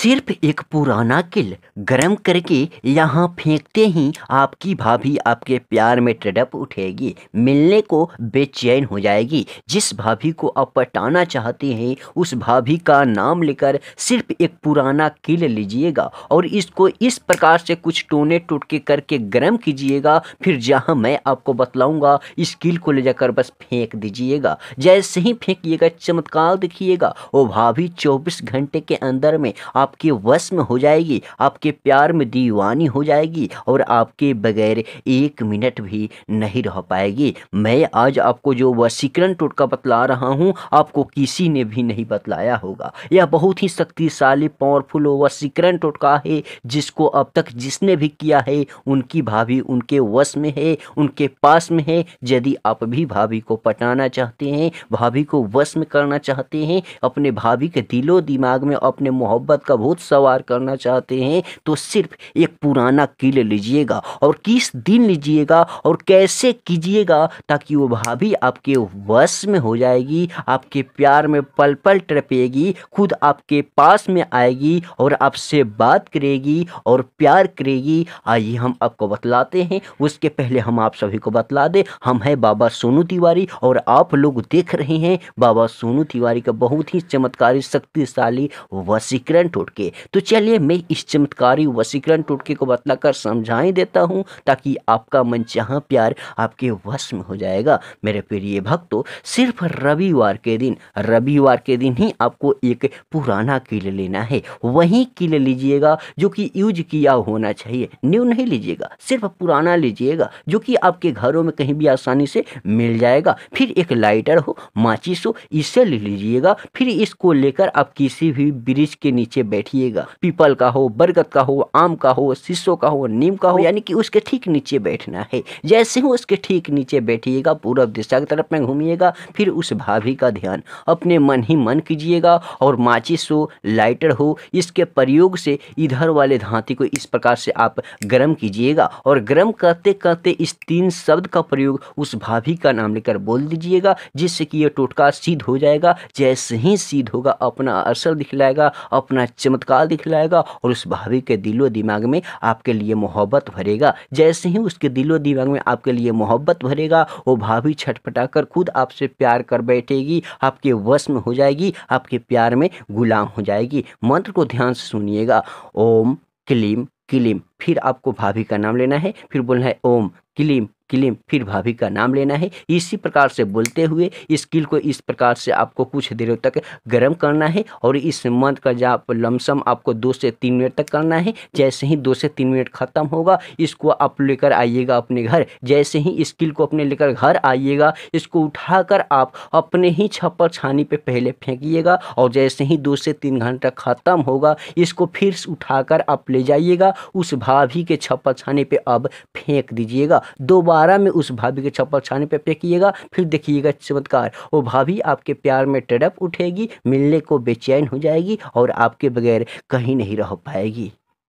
सिर्फ एक पुराना किल गर्म करके यहाँ फेंकते ही आपकी भाभी आपके प्यार में तड़प उठेगी मिलने को बेचैन हो जाएगी जिस भाभी को आप पटाना चाहते हैं उस भाभी का नाम लेकर सिर्फ एक पुराना किल लीजिएगा और इसको इस प्रकार से कुछ टोने टोटके करके गर्म कीजिएगा फिर जहाँ मैं आपको बतलाऊँगा इस किल को ले जाकर बस फेंक दीजिएगा जैसे ही फेंकिएगा चमत्कार दिखिएगा वो भाभी चौबीस घंटे के अंदर में आप आपके वश में हो जाएगी आपके प्यार में दीवानी हो जाएगी और आपके बगैर एक मिनट भी नहीं रह पाएगी मैं आज आपको जो वशीकरण टोटका बतला रहा हूँ आपको किसी ने भी नहीं बतलाया होगा यह बहुत ही शक्तिशाली पावरफुल वशीकरण टोटका है जिसको अब तक जिसने भी किया है उनकी भाभी उनके वश में है उनके पास में है यदि आप भी भाभी को पटाना चाहते हैं भाभी को वश में करना चाहते हैं अपने भाभी के दिलो दिमाग में अपने मोहब्बत का भूत सवार करना चाहते हैं तो सिर्फ एक पुराना किले लीजिएगा और किस दिन लीजिएगा और कैसे कीजिएगा ताकि वो भाभी आपके वश में हो जाएगी आपके प्यार में पल पल टपेगी खुद आपके पास में आएगी और आपसे बात करेगी और प्यार करेगी आइए हम आपको बतलाते हैं उसके पहले हम आप सभी को बतला दें हम हैं बाबा सोनू तिवारी और आप लोग देख रहे हैं बाबा सोनू तिवारी का बहुत ही चमत्कारी शक्तिशाली वसीकरण टोटका टोटके तो चलिए मैं इस चमत्कारी वसीकरण टोटके को बतलाकर समझाएं देता हूँ ताकि आपका मन जहाँ प्यार आपके वश में हो जाएगा मेरे प्रिय भक्तों सिर्फ रविवार के दिन रविवार के दिन ही आपको एक पुराना किल लेना है वही किल लीजिएगा जो कि यूज किया होना चाहिए न्यू नहीं लीजिएगा सिर्फ पुराना लीजिएगा जो कि आपके घरों में कहीं भी आसानी से मिल जाएगा फिर एक लाइटर हो माचिस हो इसे ले लीजिएगा फिर इसको लेकर आप किसी भी ब्रिज के नीचे बैठ बैठिएगा पीपल का हो बरगद का हो आम का हो शीशो का हो नीम का हो यानी कि उसके ठीक नीचे बैठना है जैसे ही उसके ठीक नीचे बैठिएगा पूर्व दिशा की तरफ में घूमिएगा फिर उस भाभी का ध्यान अपने मन ही मन कीजिएगा और माचिस हो लाइटर हो इसके प्रयोग से इधर वाले धांति को इस प्रकार से आप गर्म कीजिएगा और गर्म करते करते इस तीन शब्द का प्रयोग उस भाभी का नाम लेकर बोल दीजिएगा जिससे कि यह टोटका सीध हो जाएगा जैसे ही सीध होगा अपना असर दिखलाएगा अपना चमत्कार दिखलाएगा और उस भाभी के दिलो दिमाग में आपके लिए मोहब्बत भरेगा जैसे ही उसके दिलो दिमाग में आपके लिए मोहब्बत भरेगा वो भाभी छटपटा कर खुद आपसे प्यार कर बैठेगी आपके वश में हो जाएगी आपके प्यार में गुलाम हो जाएगी मंत्र को ध्यान से सुनिएगा ओम क्लीम क्लीम फिर आपको भाभी का नाम लेना है फिर बोलना है ओम क्लीम क्लेम फिर भाभी का नाम लेना है इसी प्रकार से बोलते हुए इस किल को इस प्रकार से आपको कुछ देर तक गर्म करना है और इस मंत्र का जाप लमसम आपको दो से तीन मिनट तक करना है जैसे ही दो से तीन मिनट खत्म होगा इसको आप लेकर आइएगा अपने घर जैसे ही इस किल को अपने लेकर घर आइएगा इसको उठाकर आप अपने ही छप्पर छानी पर पहले फेंकिएगा और जैसे ही दो से तीन घंटा ख़त्म होगा इसको फिर उठाकर आप ले जाइएगा उस भाभी के छप्पर छाने पर अब फेंक दीजिएगा दो बार आरा में उस भाभी के छप्पर छाने पर पे किएगा फिर देखिएगा चमत्कार वो भाभी आपके प्यार में तड़प उठेगी मिलने को बेचैन हो जाएगी और आपके बगैर कहीं नहीं रह पाएगी